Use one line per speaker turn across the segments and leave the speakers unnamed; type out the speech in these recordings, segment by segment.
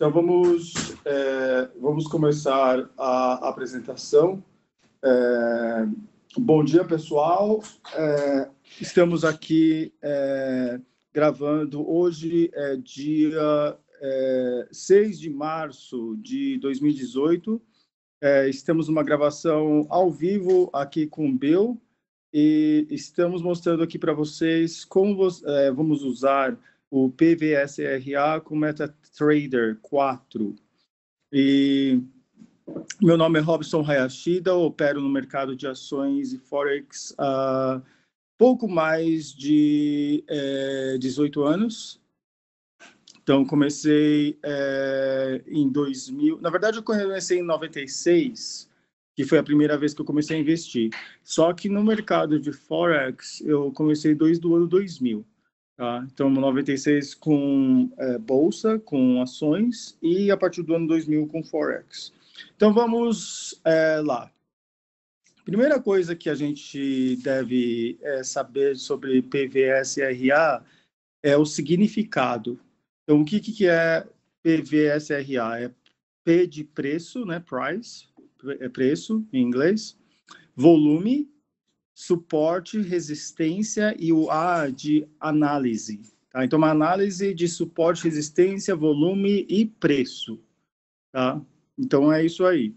Então vamos é, vamos começar a apresentação. É, bom dia pessoal. É, estamos aqui é, gravando hoje é dia é, 6 de março de 2018. É, estamos numa gravação ao vivo aqui com o Bill e estamos mostrando aqui para vocês como é, vamos usar o PVSRA com MetaTrader é é? 4. E meu nome é Robson Hayashida, opero no mercado de ações e Forex há pouco mais de é, 18 anos. Então, comecei é, em 2000. Na verdade, eu comecei em 96, que foi a primeira vez que eu comecei a investir. Só que no mercado de Forex, eu comecei desde o ano 2000. Tá? Então, 96 com é, bolsa, com ações e a partir do ano 2000 com forex. Então, vamos é, lá. Primeira coisa que a gente deve é, saber sobre PVSRA é o significado. Então, o que, que é PVSRA? É P de preço, né? Price, é preço em inglês. Volume, suporte, resistência e o A de análise. Tá? Então, uma análise de suporte, resistência, volume e preço. Tá? Então, é isso aí.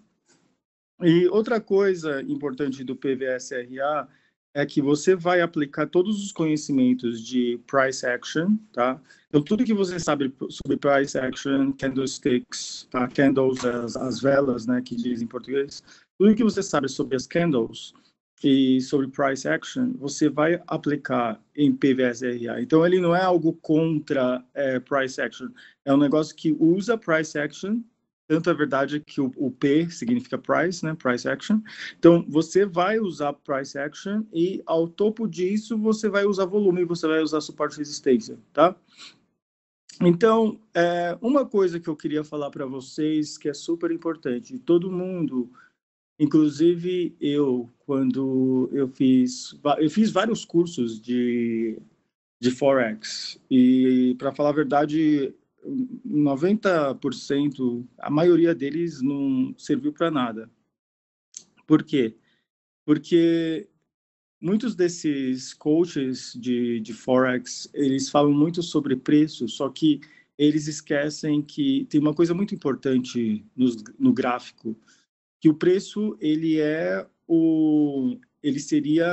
E outra coisa importante do PVSRA é que você vai aplicar todos os conhecimentos de price action, tá? Então, tudo que você sabe sobre price action, candlesticks, tá? Candles, as, as velas, né, que dizem em português, tudo que você sabe sobre as candles, e sobre price action você vai aplicar em PVSRA. Então ele não é algo contra é, price action, é um negócio que usa price action. Tanto é verdade que o, o, P significa price, né? Price action. Então você vai usar price action e ao topo disso você vai usar volume, você vai usar suporte resistência, tá? Então é, uma coisa que eu queria falar para vocês que é super importante, todo mundo Inclusive, eu, quando eu fiz, eu fiz vários cursos de, de Forex, e, para falar a verdade, 90%, a maioria deles não serviu para nada. Por quê? Porque muitos desses coaches de, de Forex, eles falam muito sobre preço, só que eles esquecem que tem uma coisa muito importante no, no gráfico, que o preço ele é o ele seria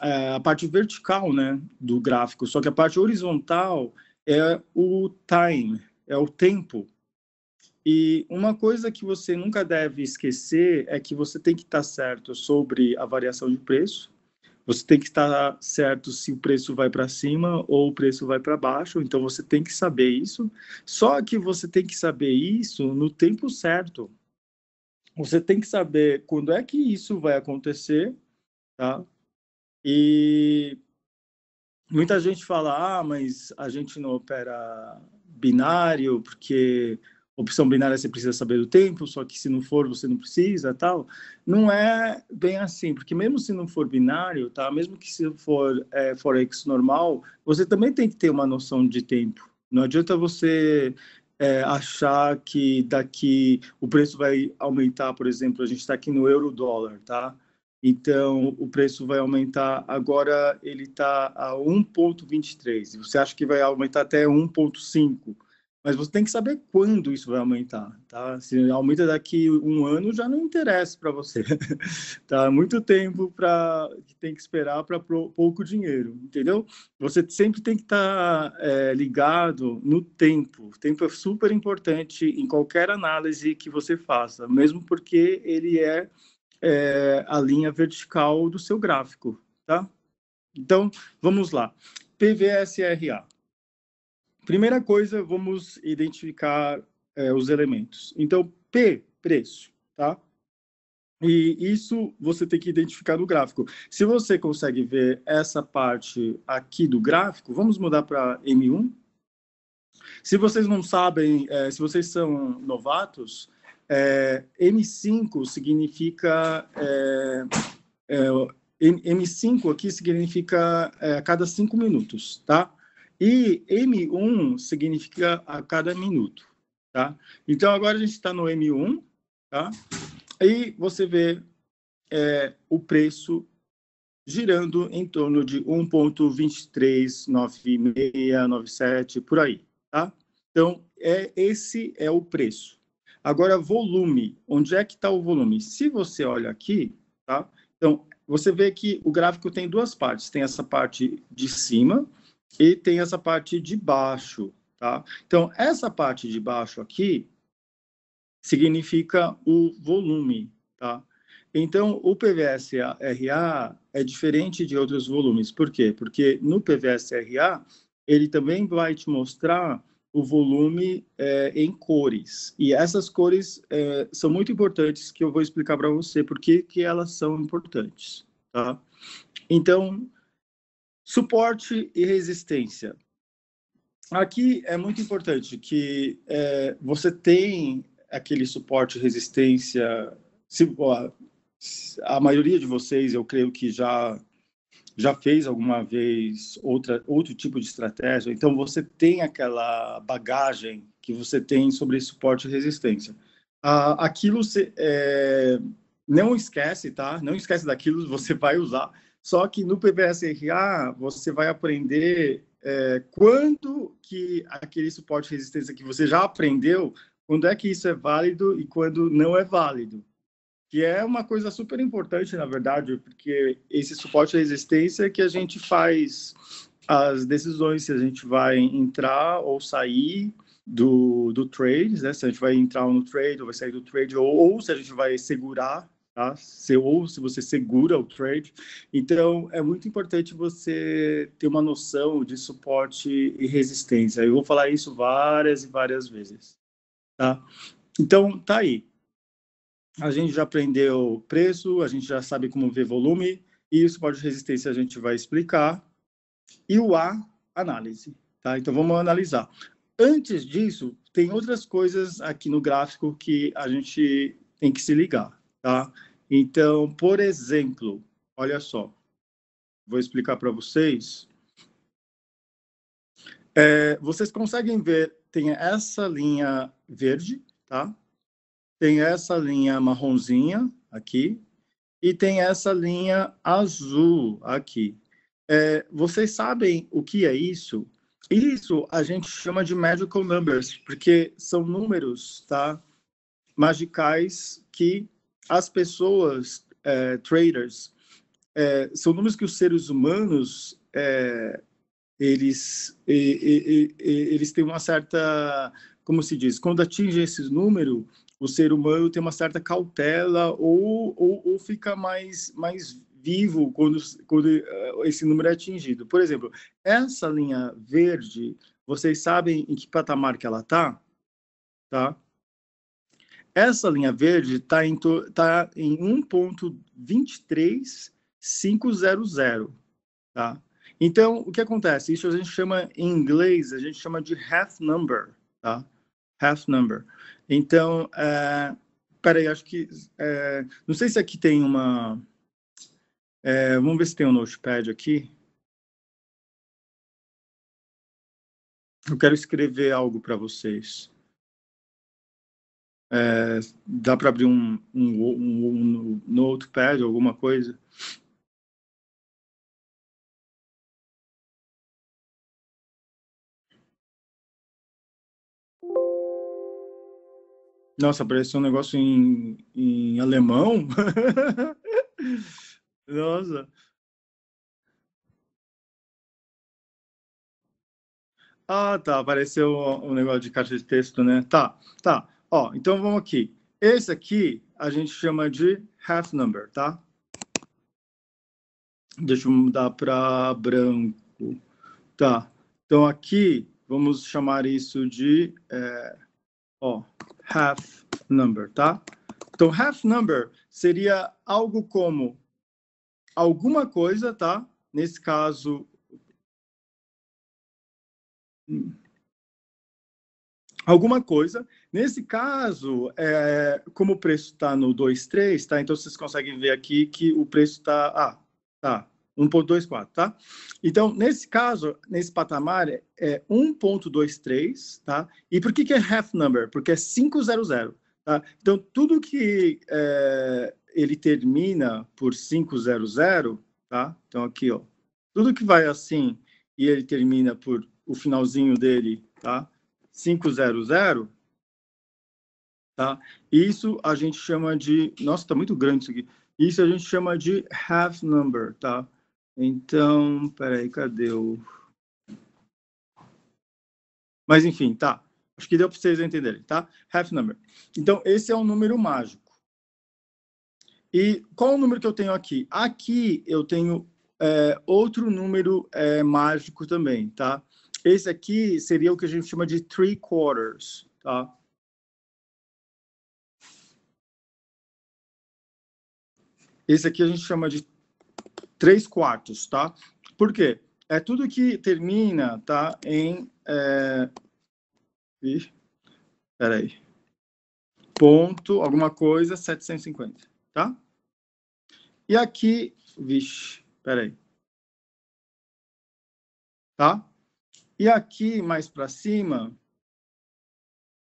é, a parte vertical né, do gráfico, só que a parte horizontal é o time, é o tempo. E uma coisa que você nunca deve esquecer é que você tem que estar certo sobre a variação de preço, você tem que estar certo se o preço vai para cima ou o preço vai para baixo, então você tem que saber isso. Só que você tem que saber isso no tempo certo. Você tem que saber quando é que isso vai acontecer, tá? E muita gente fala, ah, mas a gente não opera binário, porque opção binária você precisa saber do tempo, só que se não for, você não precisa, tal. Não é bem assim, porque mesmo se não for binário, tá? Mesmo que se for é, forex normal, você também tem que ter uma noção de tempo. Não adianta você é, achar que daqui o preço vai aumentar, por exemplo, a gente está aqui no euro dólar, tá? Então o preço vai aumentar. Agora ele está a 1,23. Você acha que vai aumentar até 1,5? mas você tem que saber quando isso vai aumentar, tá? Se aumenta daqui um ano, já não interessa para você, tá? É muito tempo para que tem que esperar para pouco dinheiro, entendeu? Você sempre tem que estar tá, é, ligado no tempo. O tempo é super importante em qualquer análise que você faça, mesmo porque ele é, é a linha vertical do seu gráfico, tá? Então, vamos lá. PVSRA. Primeira coisa, vamos identificar é, os elementos. Então, P, preço, tá? E isso você tem que identificar no gráfico. Se você consegue ver essa parte aqui do gráfico, vamos mudar para M1. Se vocês não sabem, é, se vocês são novatos, é, M5 significa... É, é, M, 5 aqui significa é, a cada cinco minutos, tá? E M1 significa a cada minuto, tá? Então, agora a gente está no M1, tá? E você vê é, o preço girando em torno de 1.239697 por aí, tá? Então, é, esse é o preço. Agora, volume. Onde é que está o volume? Se você olha aqui, tá? Então, você vê que o gráfico tem duas partes. Tem essa parte de cima, e tem essa parte de baixo, tá? Então, essa parte de baixo aqui significa o volume, tá? Então, o PVSRa é diferente de outros volumes. Por quê? Porque no PVSRa ele também vai te mostrar o volume é, em cores. E essas cores é, são muito importantes, que eu vou explicar para você por que elas são importantes, tá? Então, Suporte e resistência. Aqui é muito importante que é, você tem aquele suporte e resistência. Se, ó, a maioria de vocês, eu creio que já já fez alguma vez outra, outro tipo de estratégia, então você tem aquela bagagem que você tem sobre suporte e resistência. Ah, aquilo você, é, não esquece, tá? Não esquece daquilo, você vai usar. Só que no PBSRA você vai aprender é, quando que aquele suporte de resistência que você já aprendeu, quando é que isso é válido e quando não é válido. Que é uma coisa super importante, na verdade, porque esse suporte de resistência é que a gente faz as decisões se a gente vai entrar ou sair do, do trade, né? se a gente vai entrar no trade ou vai sair do trade, ou, ou se a gente vai segurar tá? Se, ou se você segura o trade. Então, é muito importante você ter uma noção de suporte e resistência. Eu vou falar isso várias e várias vezes,
tá? Então,
tá aí. A gente já aprendeu preço, a gente já sabe como ver volume, e o suporte de resistência a gente vai explicar. E o A, análise. Tá? Então, vamos analisar. Antes disso, tem outras coisas aqui no gráfico que a gente tem que se ligar. Tá? Então, por exemplo, olha só, vou explicar para vocês. É, vocês conseguem ver, tem essa linha verde, tá? Tem essa linha marronzinha aqui e tem essa linha azul aqui. É, vocês sabem o que é isso? Isso a gente chama de magical numbers, porque são números, tá? Magicais que as pessoas é, traders é, são números que os seres humanos é, eles e, e, e, eles têm uma certa como se diz quando atingem esses números o ser humano tem uma certa cautela ou, ou, ou fica mais mais vivo quando quando é, esse número é atingido por exemplo essa linha verde vocês sabem em que patamar que ela está tá? tá? Essa linha verde está em, tá em 1.23500, tá, tá? Então, o que acontece? Isso a gente chama, em inglês, a gente chama de half number, tá? Half number. Então,
é, peraí, acho que... É, não sei se aqui tem uma... É, vamos ver se tem um notepad aqui. Eu quero escrever algo para vocês. É, dá para abrir um, um, um, um notepad, alguma coisa? Nossa, apareceu um negócio em, em alemão. Nossa. Ah, tá. Apareceu um negócio de caixa de texto, né? Tá, tá. Ó, então vamos
aqui. Esse aqui a gente chama de half number, tá? Deixa eu mudar para branco. Tá. Então aqui vamos chamar isso de é, ó, half
number, tá? Então half number seria algo como alguma coisa, tá? Nesse caso, alguma coisa. Nesse caso,
é, como o preço está no 2,3, tá? Então vocês conseguem ver aqui que o preço está. Ah, tá. 1,24, tá? Então, nesse caso, nesse patamar, é 1,23, é tá? E por que, que é half number? Porque é 500, tá? Então, tudo que é, ele termina por 500, tá? Então, aqui, ó. Tudo que vai assim e ele termina por o finalzinho dele, tá? 500, tá? Isso a gente chama de, nossa, tá muito grande isso aqui. Isso a gente chama de half number, tá? Então, peraí, cadê o Mas enfim, tá. Acho que deu para vocês entenderem, tá? Half number. Então, esse é um número mágico. E qual o número que eu tenho aqui? Aqui eu tenho é, outro número é, mágico também, tá? Esse
aqui seria o que a gente chama de three quarters, tá? Esse aqui a gente chama de
três quartos, tá? Por quê? É tudo que termina, tá? Em. É... peraí.
Ponto, alguma coisa, 750, tá? E aqui, vixe, peraí. Tá? E aqui, mais para cima,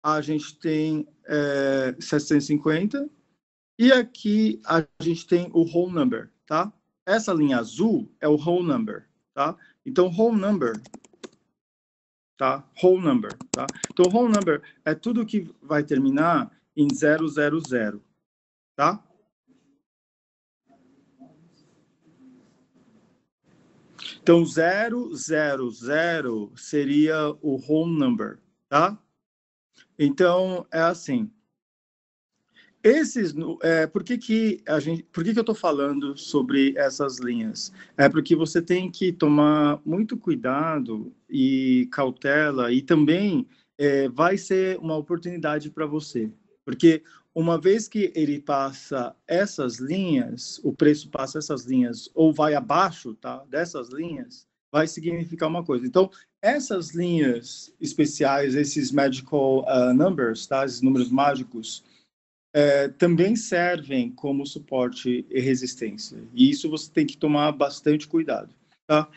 a gente tem é,
750. E aqui a gente tem o whole number, tá? Essa linha azul é o whole number, tá? Então, whole number, tá? Whole number, tá? Então, whole number é tudo que vai terminar em 000, tá? Então, 000 seria o home number, tá? Então, é assim. Esses, é, por que, que a gente, por que, que eu estou falando sobre essas linhas? É porque você tem que tomar muito cuidado e cautela e também é, vai ser uma oportunidade para você, porque uma vez que ele passa essas linhas, o preço passa essas linhas ou vai abaixo, tá? Dessas linhas, vai significar uma coisa. Então, essas linhas especiais, esses magical uh, numbers, tá? Esses números mágicos, é, também servem como suporte e resistência. E isso você tem que tomar bastante cuidado, tá?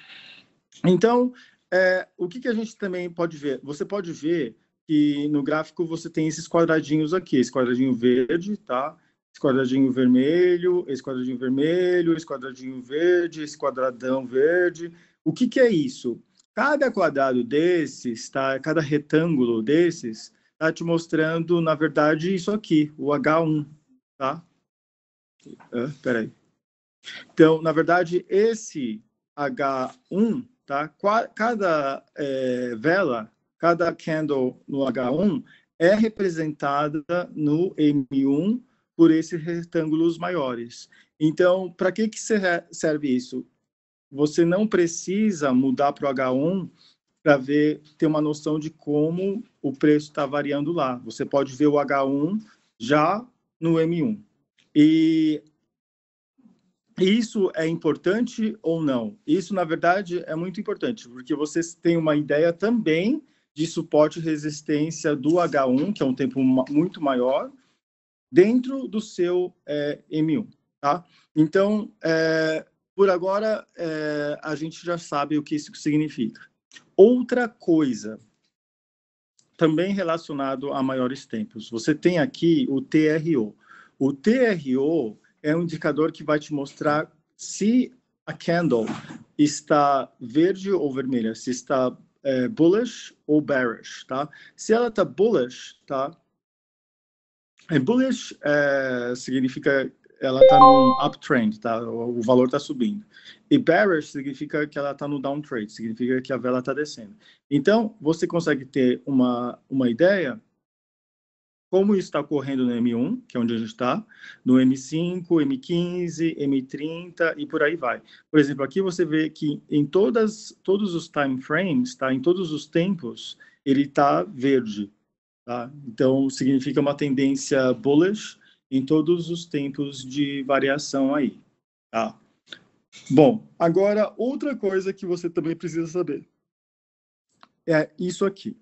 Então, é, o que, que a gente também pode ver? Você pode ver que no gráfico você tem esses quadradinhos aqui, esse quadradinho verde, tá? Esse quadradinho vermelho, esse quadradinho vermelho, esse quadradinho verde, esse quadradão verde. O que, que é isso? Cada quadrado desses, tá? cada retângulo desses, tá te mostrando, na verdade, isso aqui, o H1, tá? Ah, peraí. Então, na verdade, esse H1, tá? Cada é, vela Cada candle no H1 é representada no M1 por esses retângulos maiores. Então, para que, que serve isso? Você não precisa mudar para o H1 para ver, ter uma noção de como o preço está variando lá. Você pode ver o H1 já no M1. E isso é importante ou não? Isso, na verdade, é muito importante, porque vocês têm uma ideia também de suporte e resistência do H1, que é um tempo muito maior, dentro do seu é, eh, M1. Tá? Então, é, por agora, é, a gente já sabe o que isso significa. Outra coisa, também relacionado a maiores tempos, você tem aqui o TRO. O TRO é um indicador que vai te mostrar se a candle está verde ou vermelha, se está é, bullish ou bearish, tá? Se ela está bullish, tá? É, bullish é, significa ela está num uptrend, tá? O, o valor está subindo. E bearish significa que ela está no downtrend, significa que a vela está descendo. Então, você consegue ter uma, uma ideia como isso está ocorrendo no M1, que é onde a gente está, no M5, M15, M30 e por aí vai. Por exemplo, aqui você vê que em todas, todos os time frames, tá? em todos os tempos, ele está verde. Tá? Então, significa uma tendência bullish em todos os tempos de variação aí. Tá? Bom, agora outra coisa que você também precisa saber é isso aqui.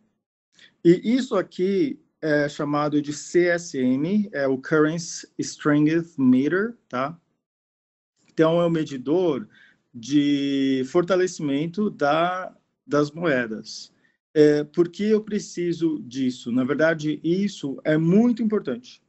E isso aqui é chamado de CSM, é o Current Strength Meter, tá? Então, é o um medidor de fortalecimento da, das moedas. É, por que eu preciso disso? Na verdade, isso é muito importante.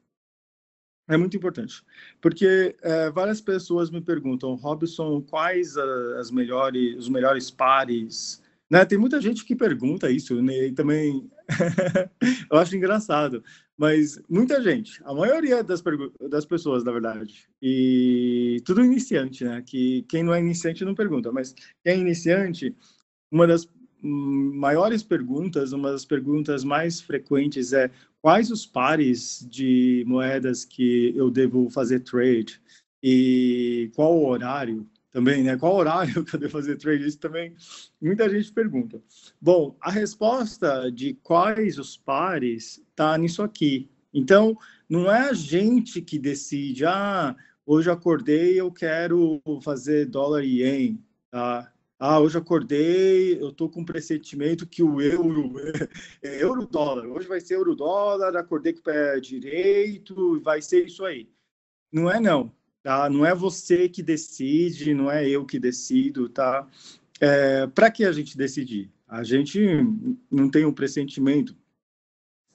É muito importante, porque é, várias pessoas me perguntam, Robson, quais as melhores, os melhores pares né? Tem muita gente que pergunta isso, né? e também eu acho engraçado, mas muita gente, a maioria das, das pessoas, na verdade, e tudo iniciante, né? Que quem não é iniciante não pergunta, mas quem é iniciante, uma das maiores perguntas, uma das perguntas mais frequentes é quais os pares de moedas que eu devo fazer trade e qual o horário também, né? Qual horário que eu devo fazer trade? Isso também muita gente pergunta. Bom, a resposta de quais os pares tá nisso aqui. Então, não é a gente que decide, ah, hoje acordei, eu quero fazer dólar e yen, tá? Ah, hoje acordei, eu tô com um pressentimento que o euro é euro dólar. Hoje vai ser euro dólar, acordei com o pé direito, vai ser isso aí. Não é não tá? Não é você que decide, não é eu que decido, tá? É, para que a gente decidir? A gente não tem um pressentimento.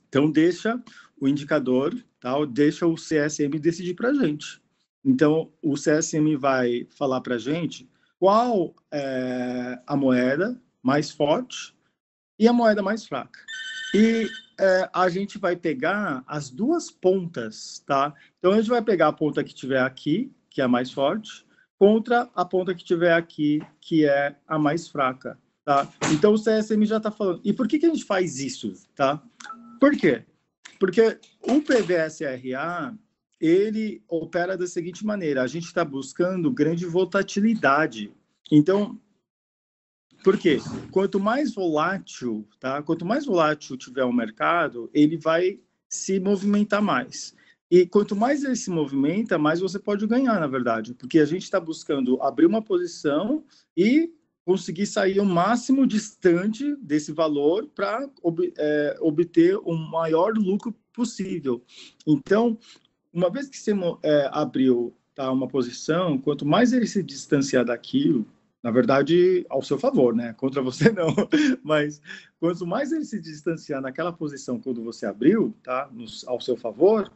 Então deixa o indicador, tal, tá? deixa o CSM decidir para a gente. Então o CSM vai falar para a gente qual é a moeda mais forte e a moeda mais fraca. E é, a gente vai pegar as duas pontas, tá? Então, a gente vai pegar a ponta que tiver aqui, que é a mais forte, contra a ponta que tiver aqui, que é a mais fraca, tá? Então, o CSM já está falando. E por que, que a gente faz isso, tá? Por quê? Porque o PVSRA, ele opera da seguinte maneira, a gente está buscando grande volatilidade. Então, porque quanto mais volátil, tá? Quanto mais volátil tiver o mercado, ele vai se movimentar mais. E quanto mais ele se movimenta, mais você pode ganhar, na verdade, porque a gente está buscando abrir uma posição e conseguir sair o máximo distante desse valor para ob é, obter o maior lucro possível. Então, uma vez que você é, abriu tá, uma posição, quanto mais ele se distanciar daquilo, na verdade, ao seu favor, né? Contra você não. Mas quanto mais ele se distanciar naquela posição quando você abriu, tá? ao seu favor,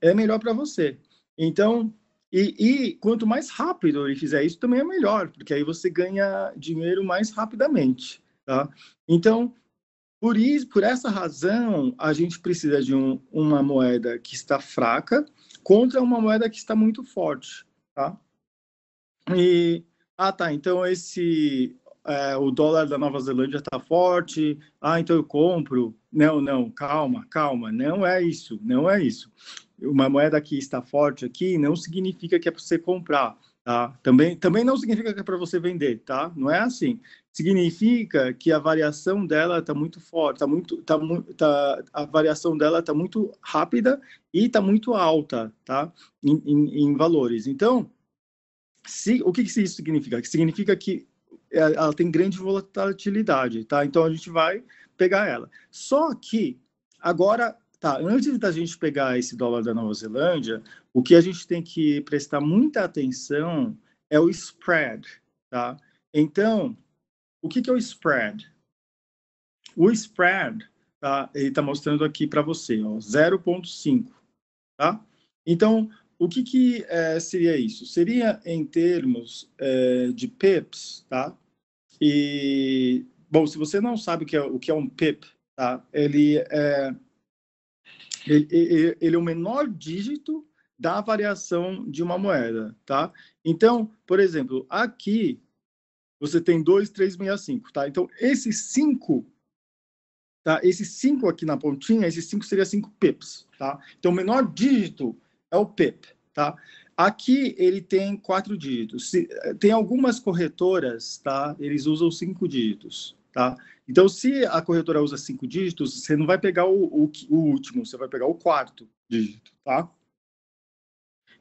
é melhor para você. Então, e, e, quanto mais rápido ele fizer isso, também é melhor, porque aí você ganha dinheiro mais rapidamente, tá? Então, por isso, por essa razão, a gente precisa de um, uma moeda que está fraca contra uma moeda que está muito forte, tá? E ah, tá, então esse é, o dólar da Nova Zelândia está forte, ah, então eu compro. Não, não, calma, calma, não é isso, não é isso. Uma moeda que está forte aqui não significa que é para você comprar, tá? Também, também não significa que é para você vender, tá? Não é assim. Significa que a variação dela está muito forte, tá muito, tá, tá, a variação dela está muito rápida e está muito alta, tá? Em, em, em valores. Então, se, o que, que isso significa? significa que é, ela tem grande volatilidade, tá? Então a gente vai pegar ela. Só que agora, tá? Antes da gente pegar esse dólar da Nova Zelândia, o que a gente tem que prestar muita atenção é o spread, tá? Então, o que, que é o spread? O spread, tá? Ele está mostrando aqui para você, ó, 0,5, tá? Então, o que, que é, seria isso? Seria em termos é, de PIPs, tá? E, bom, se você não sabe o que é, o que é um PIP, tá? Ele é, ele, ele é o menor dígito da variação de uma moeda, tá? Então, por exemplo, aqui você tem 2, 3, 6, 5, tá? Então, esse 5, tá? Esse 5 aqui na pontinha, esse 5 seria 5 pips, tá? Então, o menor dígito é o PIP, tá? Aqui ele tem quatro dígitos. Se, tem algumas corretoras, tá? Eles usam cinco dígitos, tá? Então, se a corretora usa cinco dígitos, você não vai pegar o, o, o último, você vai pegar o quarto dígito, tá?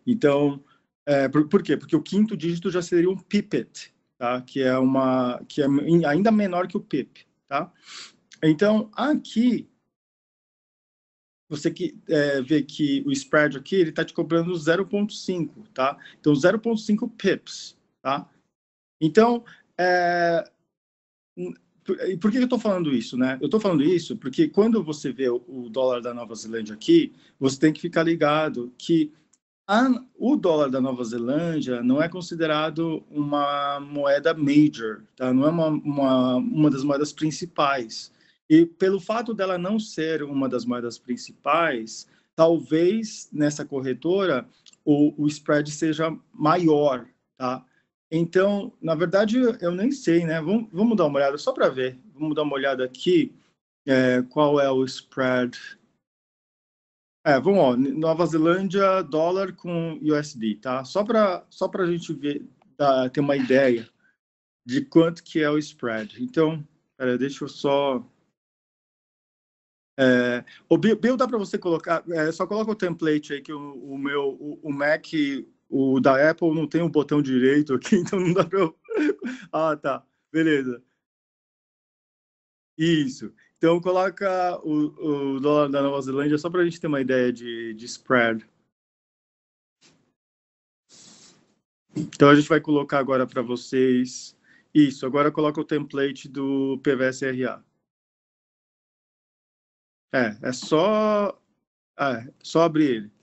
Então, é, por, por, quê? Porque o quinto dígito já seria um pipet, tá? Que é uma, que é ainda menor que o pip, tá? Então, aqui você que, é, vê que o spread aqui, ele está te cobrando 0,5, tá? Então, 0,5 pips, tá? Então, é... E por que eu estou falando isso, né? Eu estou falando isso porque quando você vê o dólar da Nova Zelândia aqui, você tem que ficar ligado que a, o dólar da Nova Zelândia não é considerado uma moeda major, tá? Não é uma, uma, uma das moedas principais. E pelo fato dela não ser uma das moedas principais, talvez nessa corretora o, o spread seja maior, tá? Então, na verdade, eu nem sei, né? Vamos, vamos dar uma olhada só para ver. Vamos dar uma olhada aqui é, qual é o spread. É, vamos ó, Nova Zelândia, dólar com USD, tá? Só para só a gente ver, tá, ter uma ideia de quanto que é o spread. Então, pera, deixa eu só é, o Bill, dá para você colocar, é, só coloca o template aí que o, o meu, o, o, Mac, o da Apple não tem o um botão direito aqui, então não dá para eu... ah, tá, beleza. Isso. Então coloca o, o dólar da Nova Zelândia só para a gente ter uma ideia de, de spread. Então a gente vai colocar agora para vocês... Isso, agora coloca o template do PVSRA.
É, é só. Ah, é, só abrir ele.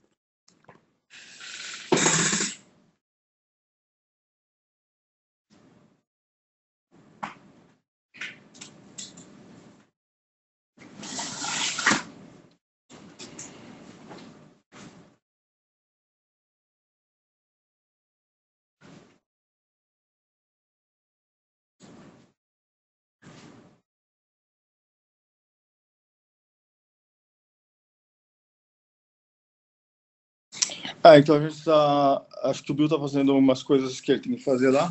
Ah, então a gente está. Acho que o Bill está fazendo umas coisas que ele tem que fazer lá.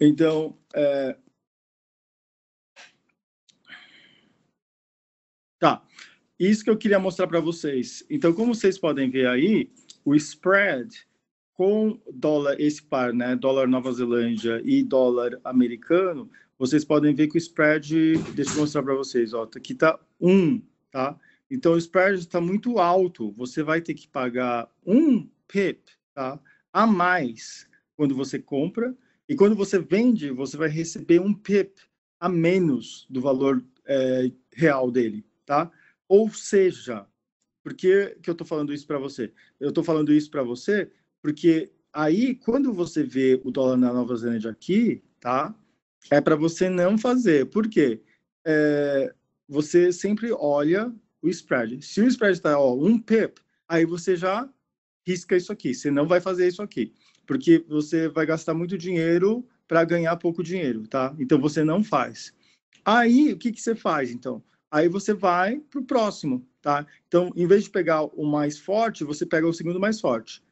Então. É... Tá. Isso que eu queria mostrar para vocês. Então, como vocês podem ver aí,
o spread com dólar, esse par, né? Dólar Nova Zelândia e dólar americano, vocês podem ver que o spread. Deixa eu mostrar para vocês, ó. Tá, aqui está 1, um, tá? Então, o spread está muito alto, você vai ter que pagar um pip tá, a mais quando você compra, e quando você vende, você vai receber um pip a menos do valor é, real dele, tá? Ou seja, por que, que eu estou falando isso para você? Eu estou falando isso para você porque aí, quando você vê o dólar na Nova Zelândia aqui, tá? É para você não fazer. Por quê? É, você sempre olha o spread. Se o spread está, ó, um pip, aí você já risca isso aqui. Você não vai fazer isso aqui, porque você vai gastar muito dinheiro para ganhar pouco dinheiro, tá? Então você não faz. Aí o que, que você faz então? Aí você vai para o próximo, tá? Então, em vez de pegar o mais forte, você pega o segundo mais forte,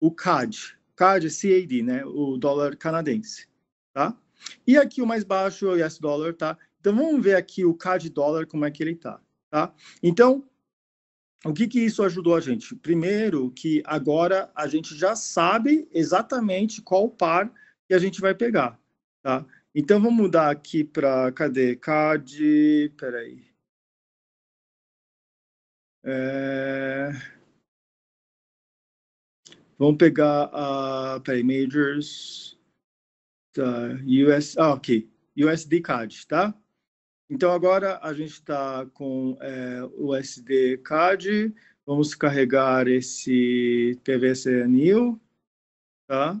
o CAD. CAD é CAD, né? O dólar canadense, tá? E aqui o mais baixo é o US dólar, tá? Então vamos ver aqui o CAD dólar como é que ele tá. Tá? Então, o que, que isso ajudou a gente? Primeiro, que agora a gente já sabe exatamente qual par que a gente vai pegar.
Tá? Então, vamos mudar aqui para. Cadê? Card. Peraí. É... Vamos pegar a. Uh, peraí, Majors. Tá,
US, ah, ok. USD CAD, tá? Então agora a gente está com é, o SD CAD, vamos carregar esse
PVC anil, tá?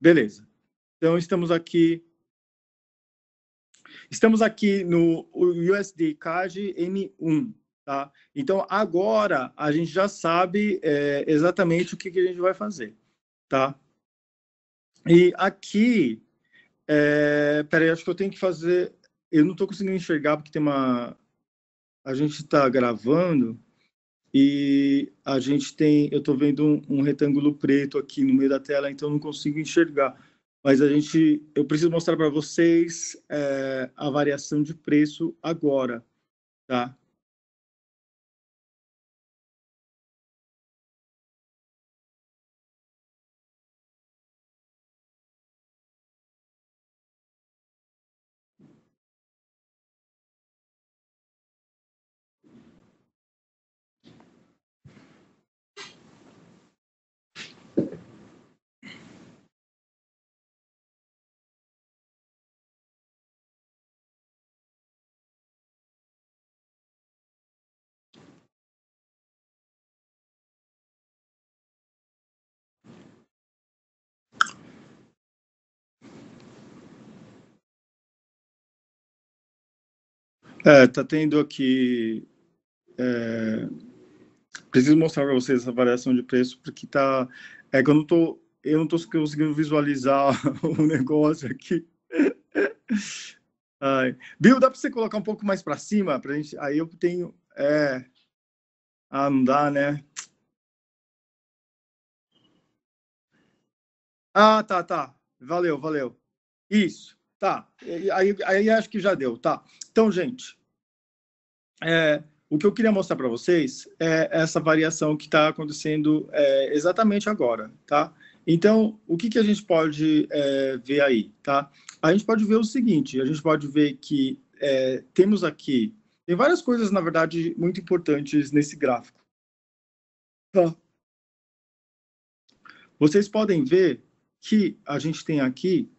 Beleza. Então estamos aqui Estamos aqui
no USD CAD M1, tá? Então agora a gente já sabe é, exatamente o que, que a gente vai fazer, tá? E aqui é, peraí, acho que eu tenho que fazer. Eu não estou conseguindo enxergar porque tem uma. A gente está gravando e a gente tem. Eu estou vendo um, um, retângulo preto aqui no meio da tela, então não consigo enxergar.
Mas a gente, eu preciso mostrar para vocês é, a variação de preço agora, tá? É, tá tendo aqui. É, preciso
mostrar para vocês essa variação de preço, porque tá. É que eu não tô, eu não tô conseguindo visualizar o negócio aqui. Ai. Bill, dá para você colocar
um pouco mais para cima? Pra gente, aí eu tenho. É... Ah, não dá, né? Ah, tá, tá. Valeu, valeu. Isso. Tá, aí, aí acho que já deu, tá.
Então, gente, é, o que eu queria mostrar para vocês é essa variação que está acontecendo é, exatamente agora, tá? Então, o que, que a gente pode é, ver aí, tá? A gente pode ver o seguinte, a gente pode ver que é, temos aqui, tem várias coisas, na verdade, muito importantes nesse gráfico.
Tá? Vocês podem ver que a gente tem aqui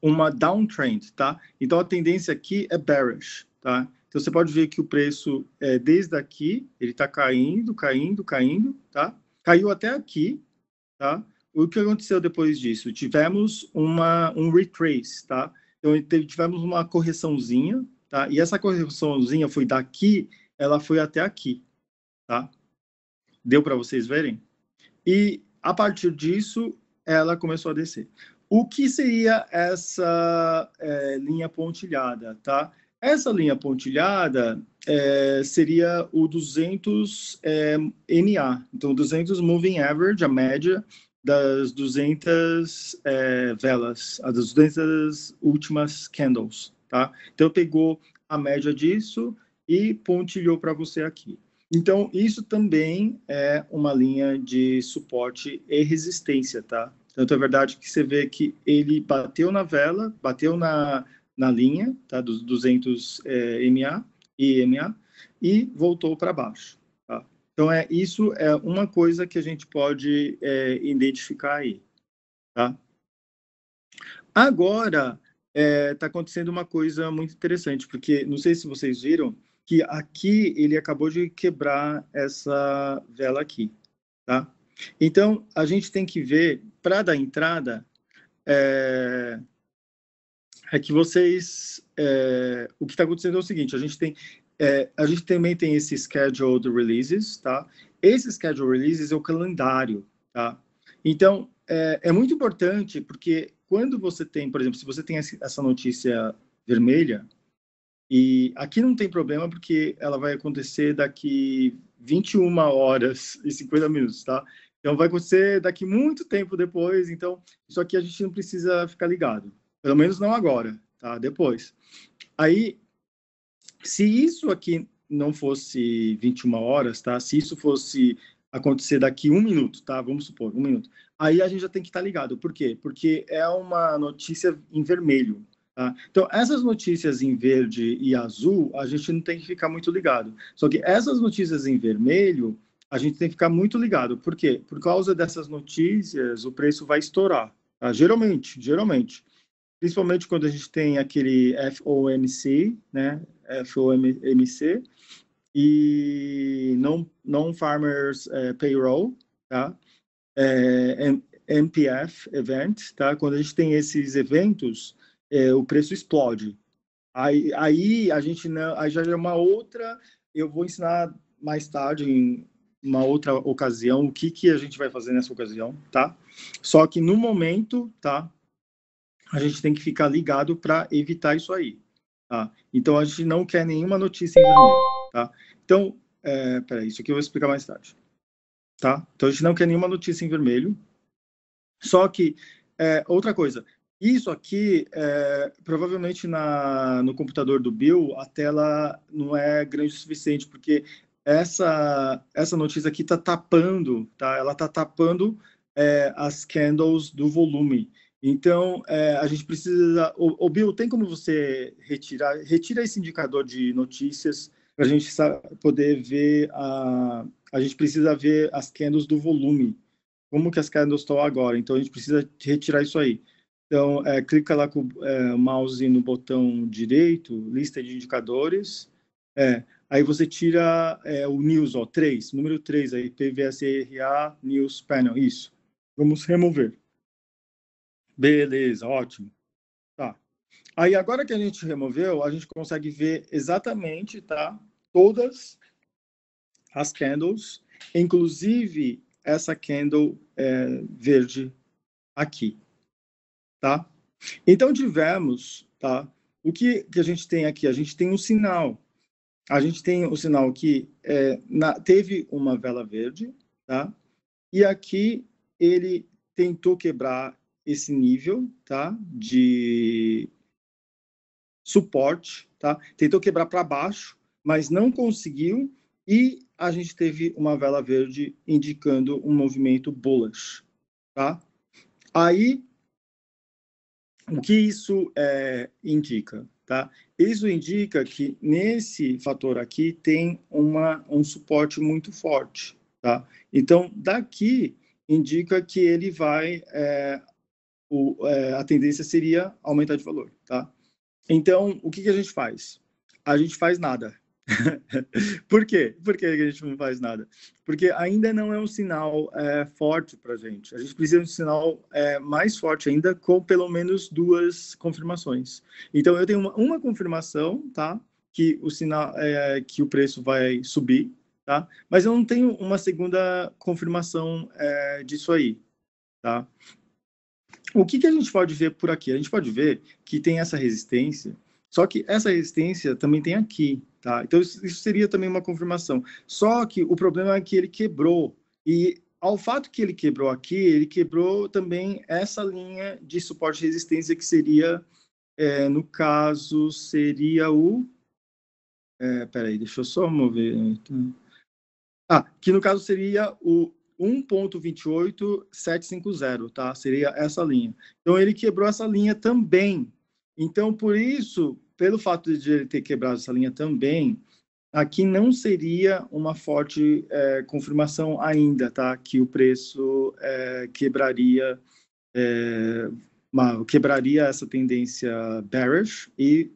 uma downtrend, tá? Então a
tendência aqui é bearish, tá? Então você pode ver que o preço é, desde aqui, ele está caindo, caindo, caindo, tá? Caiu até aqui, tá? O que aconteceu depois disso? Tivemos uma um retrace, tá? Então tivemos uma correçãozinha, tá? E essa correçãozinha foi daqui, ela foi até aqui, tá? Deu para vocês verem? E a partir disso, ela começou a descer. O que seria essa é, linha pontilhada, tá? Essa linha pontilhada é, seria o 200 é, MA, então 200 Moving Average, a média das 200 é, velas, as 200 últimas candles, tá? Então pegou a média disso e pontilhou para você aqui. Então isso também é uma linha de suporte e resistência, tá? Tanto é verdade que você vê que ele bateu na vela, bateu na, na linha tá, dos 200 é, MA e MA e voltou para baixo. Tá? Então, é, isso é uma coisa que a gente pode é, identificar aí. Tá? Agora, está eh, é, acontecendo uma coisa muito interessante, porque não sei se vocês viram que aqui ele acabou de quebrar essa vela aqui. Tá? Então, a gente tem que ver para dar entrada é, é que vocês. É, o que está acontecendo é o seguinte: a gente tem. É, a gente também tem esse scheduled releases, tá? Esse scheduled releases é o calendário, tá? Então, é, é muito importante porque quando você tem, por exemplo, se você tem essa notícia vermelha, e aqui não tem problema porque ela vai acontecer daqui 21 horas e 50 minutos, tá? Então vai acontecer daqui muito tempo depois, então isso aqui a gente não precisa ficar ligado. Pelo menos não agora, tá? Depois. Aí, se isso aqui não fosse 21 horas, tá? Se isso fosse acontecer daqui um minuto, tá? Vamos supor, um minuto. Aí a gente já tem que estar ligado. Por quê? Porque é uma notícia em vermelho. Tá? Então, essas notícias em verde e azul, a gente não tem que ficar muito ligado. Só que essas notícias em vermelho, a gente tem que ficar muito ligado. Por quê? Por causa dessas notícias, o preço vai estourar. Tá? Geralmente, geralmente. Principalmente quando a gente tem aquele FOMC, né? FOMC e não non farmers é, payroll, tá? É, MPF event, tá? Quando a gente tem esses eventos, é, o preço explode. Aí, aí a gente não, aí já é uma outra. Eu vou ensinar mais tarde em uma outra ocasião, o que, que a gente vai fazer nessa ocasião, tá? Só que no momento, tá? A gente tem que ficar ligado para evitar isso aí, tá? Então a gente não quer nenhuma notícia em vermelho, tá? Então, é, peraí, isso aqui eu vou explicar mais tarde, tá? Então a gente não quer nenhuma notícia em vermelho. Só que, é, outra coisa, isso aqui, é, provavelmente na, no computador do Bill, a tela não é grande o suficiente, porque essa, essa notícia aqui está tapando, tá? Ela está tapando é, as candles do volume. Então, é, a gente precisa... o Bill, tem como você retirar... Retira esse indicador de notícias para a gente poder ver a... A gente precisa ver as candles do volume. Como que as candles estão agora. Então, a gente precisa retirar isso aí. Então, é, clica lá com o é, mouse no botão direito, lista de indicadores. É, Aí você tira é, o news, ó, 3, número 3 aí, PVSRA News Panel, isso. Vamos remover. Beleza, ótimo. Tá. Aí agora que a gente removeu, a gente consegue ver exatamente, tá? Todas as candles, inclusive essa candle é, verde aqui, tá? Então tivemos, tá? O que, que a gente tem aqui? A gente tem um sinal, a gente tem o sinal que é, na, teve uma vela verde, tá? E aqui ele tentou quebrar esse nível, tá? De suporte, tá? Tentou quebrar para baixo, mas não conseguiu e a gente teve uma vela verde indicando um movimento bullish, tá? Aí o que isso é, indica? Tá? Isso indica que nesse fator aqui tem uma, um suporte muito forte. Tá? Então, daqui indica que ele vai, é, o, é, a tendência seria aumentar de valor. Tá? Então, o que, que a gente faz? A gente faz nada. Por quê? Por que a gente não faz nada? Porque ainda não é um sinal é, forte para a gente. A gente precisa de um sinal é, mais forte ainda, com pelo menos duas confirmações. Então, eu tenho uma, uma confirmação, tá? Que o sinal, é, que o preço vai subir, tá? Mas eu não tenho uma segunda confirmação é, disso aí, tá? O que, que a gente pode ver por aqui? A gente pode ver que tem essa resistência, só que essa resistência também tem aqui, Tá? Então, isso, seria também uma confirmação. Só que o problema é que ele quebrou. E ao fato que ele quebrou aqui, ele quebrou também essa linha de suporte e resistência que seria, é, no caso, seria o... É, peraí, deixa eu só mover. Então. Ah, que no caso seria o 1.28750, tá? Seria essa linha. Então, ele quebrou essa linha também. Então, por isso, pelo fato de ele ter quebrado essa linha também, aqui não seria uma forte é, confirmação ainda, tá? Que o preço é, quebraria é, uma, quebraria essa tendência bearish e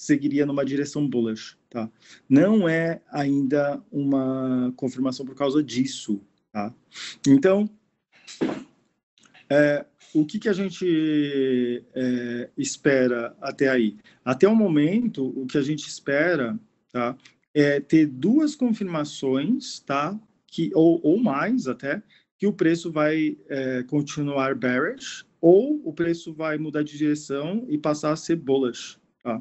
seguiria numa direção bullish, tá? Não é ainda uma confirmação por causa disso, tá? Então, é, o que, que a gente é, espera até aí? Até o momento, o que a gente espera tá, é ter duas confirmações, tá, que, ou, ou mais até, que o preço vai é, continuar bearish ou o preço vai mudar de direção e passar a ser bullish. Tá?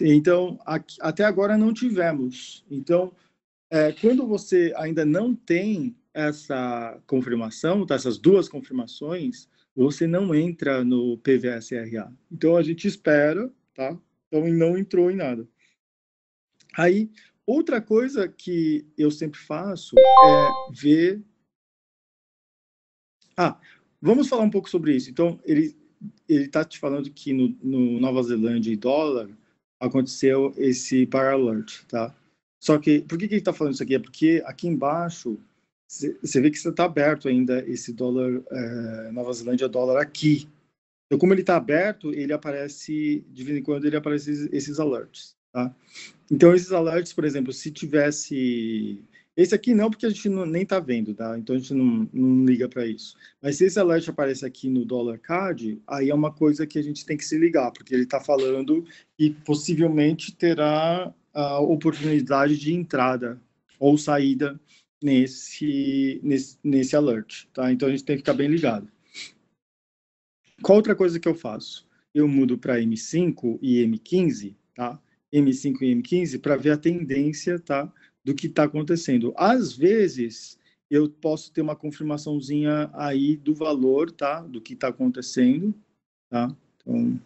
Então, aqui, até agora não tivemos. Então, é, quando você ainda não tem essa confirmação, tá, essas duas confirmações, você não entra no PVSRA. Então a gente espera, tá? Então não entrou em nada. Aí, outra coisa que eu sempre faço é ver. Ah, vamos falar um pouco sobre isso. Então, ele ele está te falando que no, no, Nova Zelândia e dólar aconteceu esse bar alert, tá? Só que, por que, que ele está falando isso aqui? É porque aqui embaixo você vê que está aberto ainda esse dólar, é, Nova Zelândia dólar aqui. Então, como ele está aberto, ele aparece, de vez em quando, ele aparece esses alerts. Tá? Então, esses alerts, por exemplo, se tivesse. Esse aqui não, porque a gente não, nem está vendo, tá? então a gente não, não liga para isso. Mas se esse alert aparece aqui no dólar CAD, aí é uma coisa que a gente tem que se ligar, porque ele está falando que possivelmente terá a oportunidade de entrada ou saída nesse, nesse, nesse alert, tá? Então a gente tem que ficar bem ligado. Qual outra coisa que eu faço? Eu mudo para M5 e M15, tá? M5 e M15 para ver a tendência, tá? Do que está acontecendo. Às vezes eu posso ter uma confirmaçãozinha aí do valor, tá?
Do que está acontecendo, tá? Então,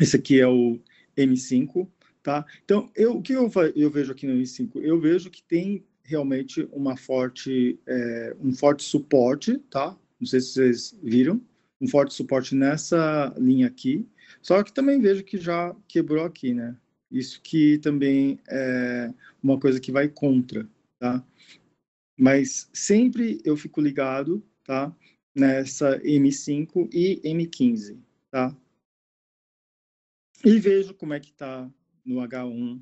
esse aqui é o M5. Tá? Então, eu, o que eu, eu vejo aqui
no I5? Eu vejo que tem realmente uma forte, é, um forte suporte, tá? Não sei se vocês viram, um forte suporte nessa linha aqui. Só que também vejo que já quebrou aqui, né? Isso que também é uma coisa que vai contra, tá? Mas sempre eu fico ligado, tá? Nessa M5 e M15, tá? E vejo como é que tá no H1,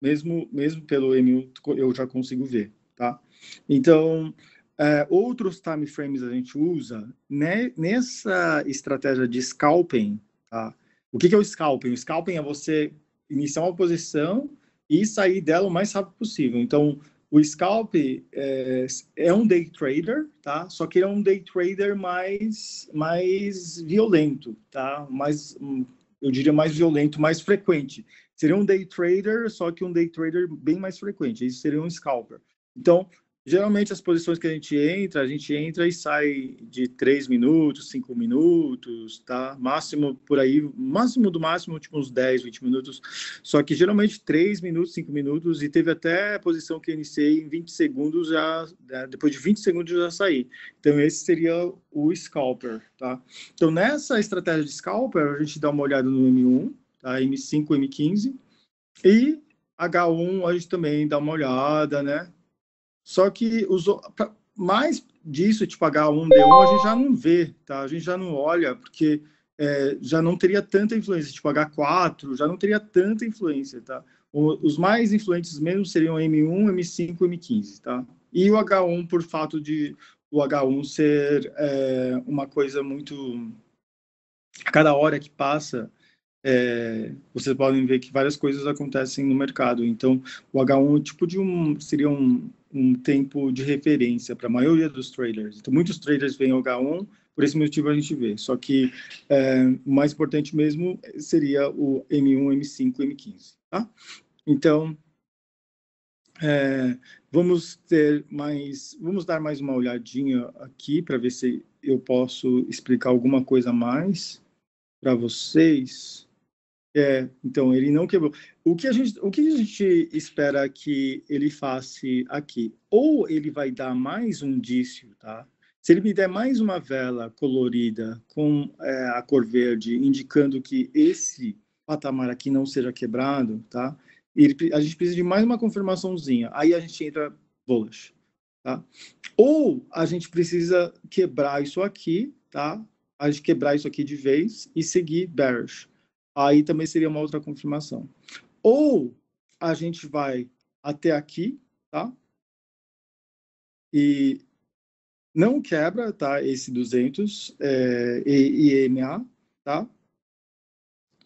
mesmo, mesmo pelo M1 eu já consigo ver, tá? Então, é, outros time frames a gente usa né, nessa estratégia de scalping, tá? O que, que é o scalping? O scalping é você iniciar uma posição e sair dela o mais rápido possível. Então, o scalp é, é, um day trader, tá? Só que ele é um day trader mais, mais violento, tá? Mais, eu diria mais violento, mais frequente. Seria um day trader, só que um day trader bem mais frequente. Isso seria um scalper. Então, geralmente as posições que a gente entra, a gente entra e sai de 3 minutos, 5 minutos, tá? Máximo por aí, máximo do máximo, tipo uns 10, 20 minutos. Só que geralmente 3 minutos, 5 minutos, e teve até posição que eu iniciei em 20 segundos, já né, depois de 20 segundos já saí. Então esse seria o scalper, tá? Então nessa estratégia de scalper, a gente dá uma olhada no M1, tá? M5 M15. E H1 a gente também dá uma olhada, né? Só que os, mais disso, tipo H1, D1, a gente já não vê, tá? A gente já não olha, porque é, já não teria tanta influência, tipo H4, já não teria tanta influência, tá? Os mais influentes mesmo seriam M1, M5, M15, tá? E o H1, por fato de o H1 ser é, uma coisa muito... A cada hora que passa, é, vocês podem ver que várias coisas acontecem no mercado. Então, o H1 é tipo de um seria um, um tempo de referência para a maioria dos traders. Então, muitos traders veem o H1 por esse motivo a gente vê. Só que é, o mais importante mesmo seria o M1, M5, M15. Tá? Então é, vamos ter mais, vamos dar mais uma olhadinha aqui para ver se eu posso explicar alguma coisa a mais para vocês. É, então ele não quebrou. O que a gente, o que a gente espera que ele faça aqui? Ou ele vai dar mais um indício, tá? Se ele me der mais uma vela colorida com é, a cor verde, indicando que esse patamar aqui não seja quebrado, tá? Ele, a gente precisa de mais uma confirmaçãozinha. Aí a gente entra bullish, tá? Ou a gente precisa quebrar isso aqui, tá? A gente quebrar isso aqui de vez e seguir bearish aí também seria uma outra confirmação. Ou a gente vai até aqui, tá? E não quebra, tá? Esse 200 é, e, EMA, tá?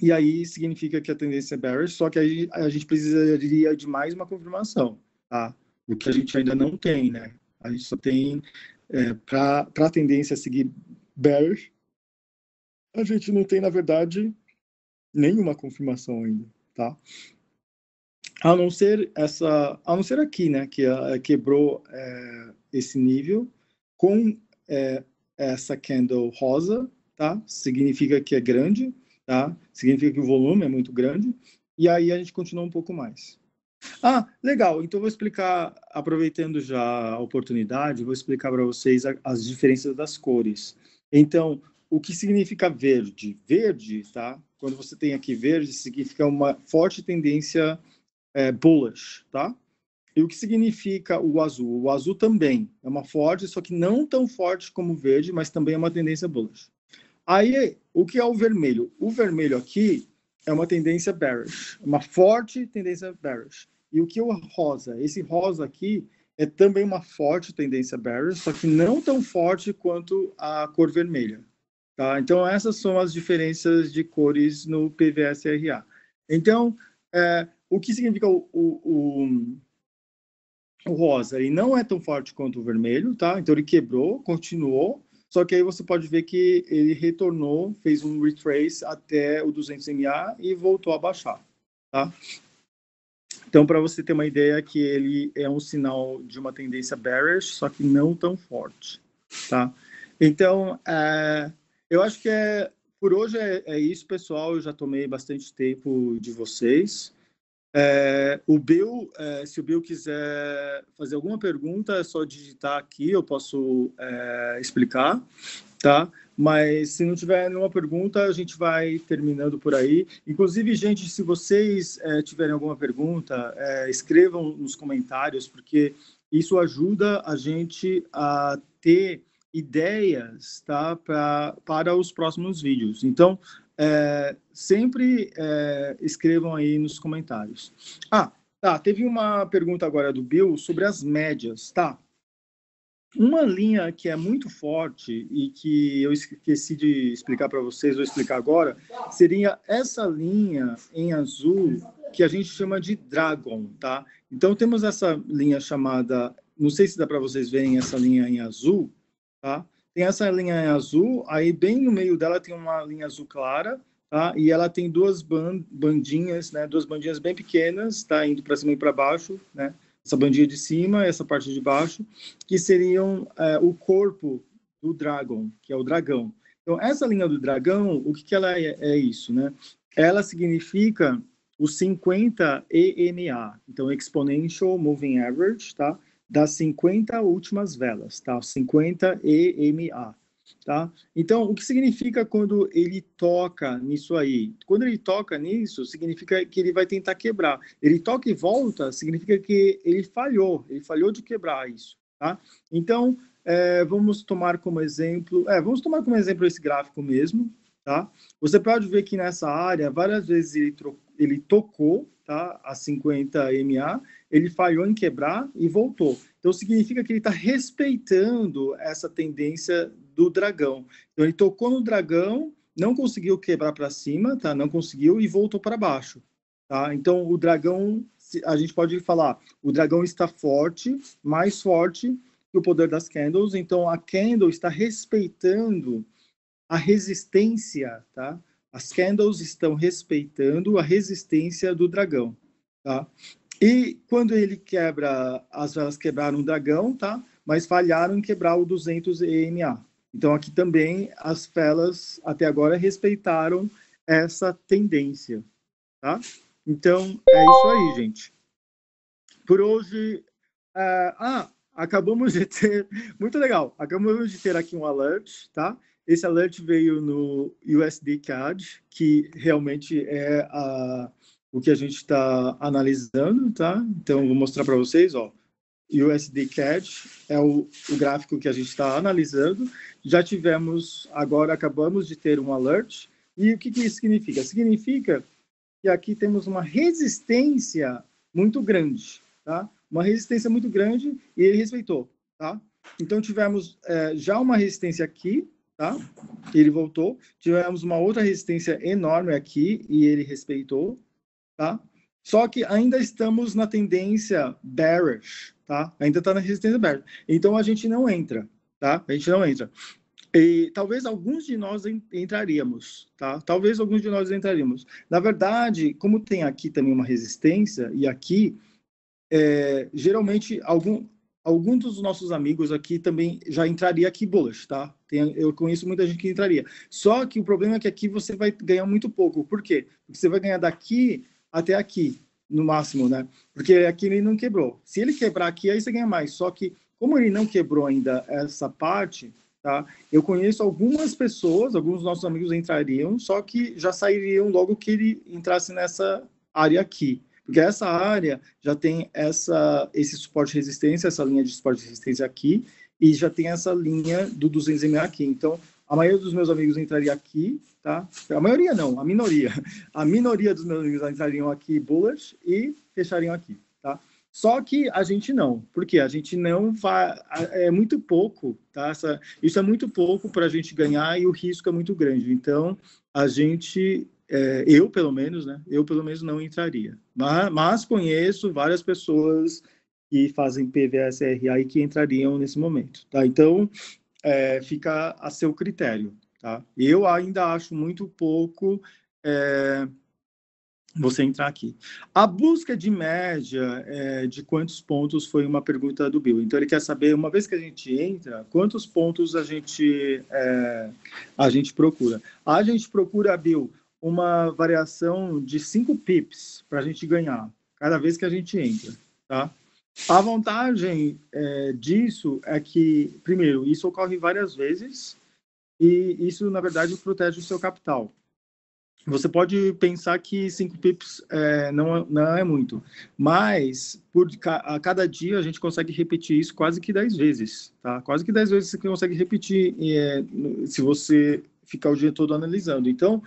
E aí significa que a tendência é bearish, só que aí a gente precisaria de mais uma confirmação, tá? O que a gente ainda não tem, né? A gente só tem é, para a tendência seguir bearish, a gente não tem, na verdade, nenhuma confirmação ainda, tá? A não ser essa, a não ser aqui, né, que a, eh, quebrou é, esse nível com é, essa candle rosa, tá? Significa que é grande, tá? Significa que o volume é muito grande. E aí a gente continua um pouco mais. Ah, legal. Então vou explicar, aproveitando já a oportunidade, vou explicar para vocês a, as diferenças das cores. Então, o que significa verde? Verde, tá? Quando você tem aqui verde, significa uma forte tendência é, bullish, tá? E o que significa o azul? O azul também é uma forte, só que não tão forte como o verde, mas também é uma tendência bullish. Aí, o que é o vermelho? O vermelho aqui é uma tendência bearish, uma forte tendência bearish. E o que é o rosa? Esse rosa aqui é também uma forte tendência bearish, só que não tão forte quanto a cor vermelha, Tá? Então, essas são as diferenças de cores no PVSRA. Então, é, o que significa o, o, o, o, rosa? Ele não é tão forte quanto o vermelho, tá? Então, ele quebrou, continuou, só que aí você pode ver que ele retornou, fez um retrace até o 200MA e voltou a baixar, tá? Então, para você ter uma ideia que ele é um sinal de uma tendência bearish, só que não tão forte, tá? Então, é, eu acho que é por hoje é, é, isso, pessoal. Eu já tomei bastante tempo de vocês. É, o Bill, é, se o Bill quiser fazer alguma pergunta, é só digitar aqui, eu posso é, explicar, tá? Mas se não tiver nenhuma pergunta, a gente vai terminando por aí. Inclusive, gente, se vocês é, tiverem alguma pergunta, é, escrevam nos comentários, porque isso ajuda a gente a ter ideias tá, pra, para os próximos vídeos. Então, é, sempre é, escrevam aí nos comentários. Ah, tá, teve uma pergunta agora do Bill sobre as médias, tá? Uma linha que é muito forte e que eu esqueci de explicar para vocês, vou explicar agora, seria essa linha em azul que a gente chama de Dragon, tá? Então temos essa linha chamada, não sei se dá para vocês verem essa linha em azul, Tá? Tem essa linha azul, aí bem no meio dela tem uma linha azul clara, tá? E ela tem duas bandinhas, né? Duas bandinhas bem pequenas, tá? Indo para cima e para baixo, né? Essa bandinha de cima, essa parte de baixo, que seriam é, o corpo do dragon, que é o dragão. Então, essa linha do dragão, o que, que ela é, é isso, né? Ela significa os 50 EMA, então Exponential Moving Average, tá? das 50 últimas velas, tá? 50 EMA, tá? Então, o que significa quando ele toca nisso aí? Quando ele toca nisso, significa que ele vai tentar quebrar. Ele toca e volta, significa que ele falhou, ele falhou de quebrar isso, tá? Então, é, vamos tomar como exemplo, é, vamos tomar como exemplo esse gráfico mesmo, tá? Você pode ver que nessa área, várias vezes ele, ele tocou, tá? A 50 EMA ele falhou em quebrar e voltou. Então significa que ele está respeitando essa tendência do dragão. Então ele tocou no dragão, não conseguiu quebrar para cima, tá? Não conseguiu e voltou para baixo, tá? Então o dragão, a gente pode falar, o dragão está forte, mais forte que o poder das candles. Então a candle está respeitando a resistência, tá? As candles estão respeitando a resistência do dragão, tá? E quando ele quebra, as velas quebraram o dragão, tá? Mas falharam em quebrar o 200 EMA. Então aqui também as velas até agora respeitaram essa tendência, tá? Então é isso aí, gente. Por hoje, é, ah, acabamos de ter muito legal. Acabamos de ter aqui um alert, tá? Esse alert veio no USD CAD, que realmente é a o que a gente está analisando, tá? Então, vou mostrar para vocês, ó. USD CAD é o, o gráfico que a gente está analisando. Já tivemos, agora acabamos de ter um alert. E o que, que isso significa? Significa que aqui temos uma resistência muito grande, tá? Uma resistência muito grande e ele respeitou, tá? Então, tivemos é, já uma resistência aqui, tá? Ele voltou. Tivemos uma outra resistência enorme aqui e ele respeitou, tá? Só que ainda estamos na tendência bearish, tá? Ainda está na resistência bearish. Então a gente não entra, tá? A gente não entra. E talvez alguns de nós entraríamos, tá? Talvez alguns de nós entraríamos. Na verdade, como tem aqui também uma resistência e aqui é, geralmente algum alguns dos nossos amigos aqui também já entraria aqui bullish, tá? Tem, eu conheço muita gente que entraria. Só que o problema é que aqui você vai ganhar muito pouco. Por quê? Porque você vai ganhar daqui até aqui, no máximo, né? Porque aqui ele não quebrou. Se ele quebrar aqui, aí você ganha mais. Só que, como ele não quebrou ainda essa parte, tá? Eu conheço algumas pessoas, alguns nossos amigos entrariam, só que já sairiam logo que ele entrasse nessa área aqui. Porque essa área já tem essa, esse suporte de resistência, essa linha de suporte de resistência aqui, e já tem essa linha do 200 mA aqui. Então, a maioria dos meus amigos entraria aqui, tá? A maioria não, a minoria. A minoria dos meus amigos entrariam aqui bullish, e fechariam aqui, tá? Só que a gente não, porque a gente não vai. é muito pouco, tá? Essa, isso é muito pouco para a gente ganhar e o risco é muito grande. Então, a gente, é, eu pelo menos, né? Eu pelo menos não entraria. Mas, mas conheço várias pessoas que fazem PVSRA e que entrariam nesse momento, tá? Então, é, fica a seu critério. Tá? Eu ainda acho muito pouco é, você entrar aqui. A busca de média é, de quantos pontos foi uma pergunta do Bill. Então ele quer saber, uma vez que a gente entra, quantos pontos a gente é, a gente procura. A gente procura, Bill, uma variação de 5 pips para a gente ganhar cada vez que a gente entra, tá? A vantagem é, disso é que, primeiro, isso ocorre várias vezes e isso, na verdade, protege o seu capital. Você pode pensar que 5 pips é, não, é, não é muito, mas por, a cada dia a gente consegue repetir isso quase que 10 vezes. Tá? Quase que 10 vezes você consegue repetir é, se você ficar o dia todo analisando. Então,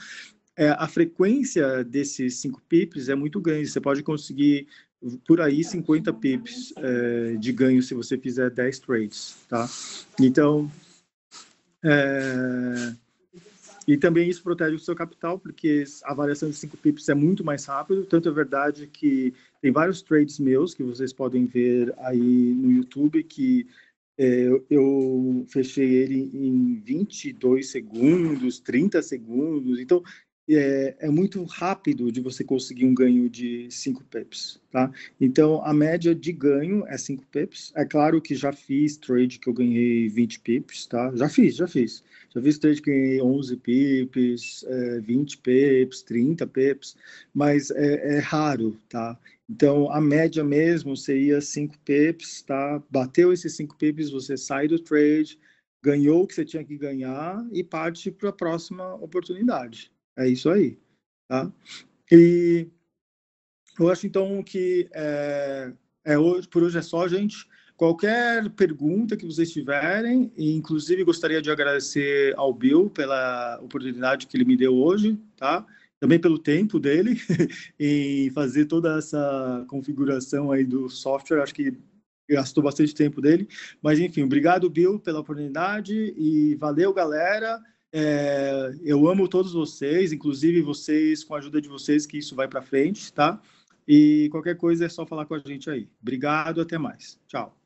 é, a frequência desses 5 pips é muito grande. Você pode conseguir por aí 50 pips é, de ganho se você fizer 10 trades, tá? Então, é... E também isso protege o seu capital, porque a variação de 5 pips é muito mais rápido. Tanto é verdade que tem vários trades meus que vocês podem ver aí no YouTube, que é, eu fechei ele em 22 segundos, 30 segundos. Então, é, é, muito rápido de você conseguir um ganho de 5 pips, tá? Então, a média de ganho é 5 pips. É claro que já fiz trade que eu ganhei 20 pips, tá? Já fiz, já fiz. Já fiz trade que ganhei 11 pips, é, 20 pips, 30 pips, mas é, é raro, tá? Então, a média mesmo seria 5 pips, tá? Bateu esses 5 pips, você sai do trade, ganhou o que você tinha que ganhar e parte para a próxima oportunidade. É isso aí. Tá? E eu acho, então, que é, é hoje, por hoje é só, gente. Qualquer pergunta que vocês tiverem, inclusive gostaria de agradecer ao Bill pela oportunidade que ele me deu hoje, tá? Também pelo tempo dele em fazer toda essa configuração aí do software, acho que gastou bastante tempo dele. Mas enfim, obrigado Bill pela oportunidade e valeu galera. É, eu amo todos vocês, inclusive vocês, com
a ajuda de vocês, que isso vai para frente, tá? E qualquer coisa é só falar com a gente aí. Obrigado, até mais. Tchau.